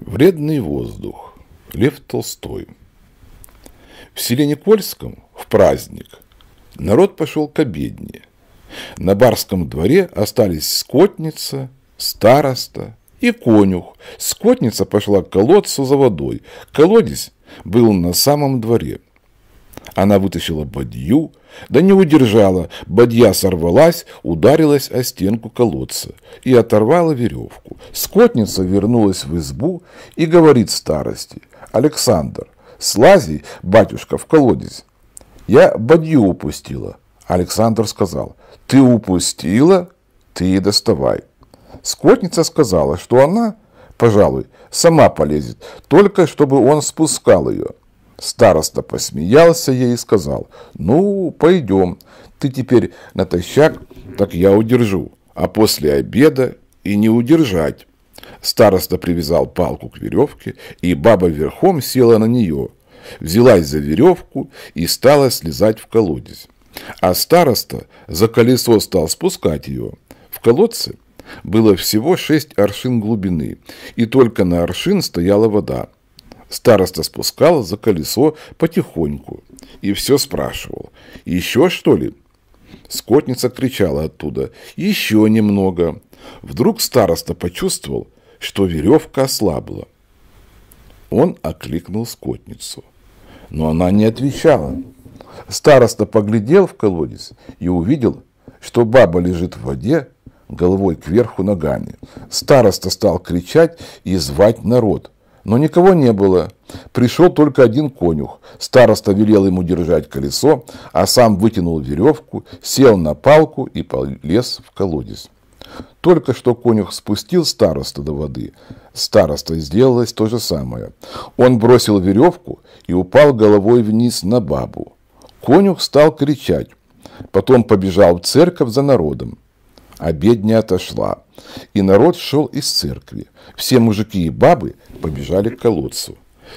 Вредный воздух. Лев Толстой. В селе Никольском в праздник народ пошел к обедне. На барском дворе остались скотница, староста и конюх. Скотница пошла к колодцу за водой. Колодец был на самом дворе. Она вытащила бадью, да не удержала. Бадья сорвалась, ударилась о стенку колодца и оторвала веревку. Скотница вернулась в избу и говорит старости. «Александр, слази, батюшка, в колодец». «Я бадью упустила», — Александр сказал. «Ты упустила? Ты и доставай». Скотница сказала, что она, пожалуй, сама полезет, только чтобы он спускал ее. Староста посмеялся ей и сказал, «Ну, пойдем, ты теперь натощак, так я удержу, а после обеда и не удержать». Староста привязал палку к веревке, и баба верхом села на нее, взялась за веревку и стала слезать в колодец. А староста за колесо стал спускать ее. В колодце было всего шесть аршин глубины, и только на аршин стояла вода. Староста спускал за колесо потихоньку и все спрашивал. «Еще что ли?» Скотница кричала оттуда. «Еще немного!» Вдруг староста почувствовал, что веревка ослабла. Он окликнул скотницу, но она не отвечала. Староста поглядел в колодец и увидел, что баба лежит в воде, головой кверху ногами. Староста стал кричать и звать народ. Но никого не было. Пришел только один конюх. Староста велел ему держать колесо, а сам вытянул веревку, сел на палку и полез в колодец. Только что конюх спустил староста до воды. Староста сделалось то же самое. Он бросил веревку и упал головой вниз на бабу. Конюх стал кричать. Потом побежал в церковь за народом. Обедня отошла. И народ шел из церкви. Все мужики и бабы побежали к колодцу.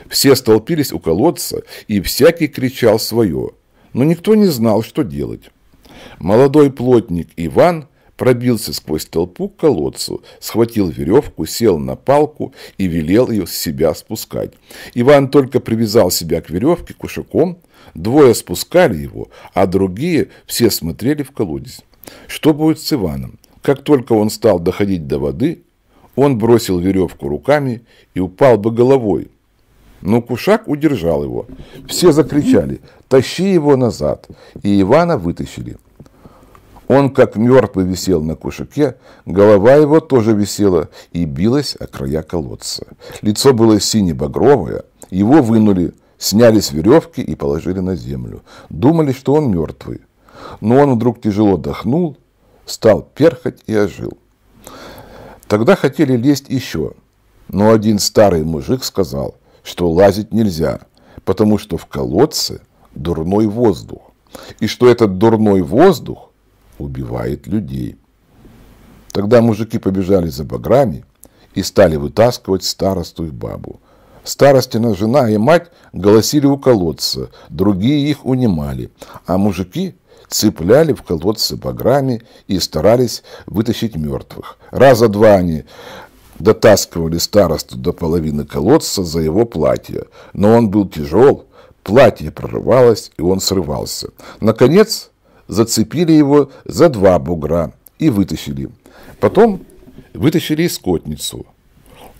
Все столпились у колодца, и всякий кричал свое. Но никто не знал, что делать. Молодой плотник Иван пробился сквозь толпу к колодцу, схватил веревку, сел на палку и велел ее с себя спускать. Иван только привязал себя к веревке кушаком, двое спускали его, а другие все смотрели в колодец. Что будет с Иваном? Как только он стал доходить до воды, он бросил веревку руками и упал бы головой. Но Кушак удержал его. Все закричали «Тащи его назад!» и Ивана вытащили. Он как мертвый висел на кушаке, голова его тоже висела и билась о края колодца. Лицо было сине-багровое, его вынули, сняли с веревки и положили на землю. Думали, что он мертвый. Но он вдруг тяжело дохнул стал перхоть и ожил. Тогда хотели лезть еще, но один старый мужик сказал, что лазить нельзя, потому что в колодце дурной воздух, и что этот дурной воздух убивает людей. Тогда мужики побежали за баграми и стали вытаскивать старосту и бабу. Старостина жена и мать голосили у колодца, другие их унимали, а мужики цепляли в колодцы баграми и старались вытащить мертвых. Раза два они дотаскивали старосту до половины колодца за его платье, но он был тяжел, платье прорывалось, и он срывался. Наконец, зацепили его за два бугра и вытащили. Потом вытащили и скотницу.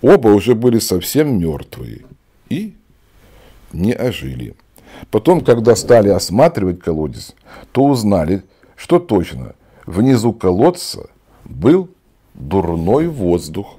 Оба уже были совсем мертвые и не ожили. Потом, когда стали осматривать колодец, то узнали, что точно внизу колодца был дурной воздух.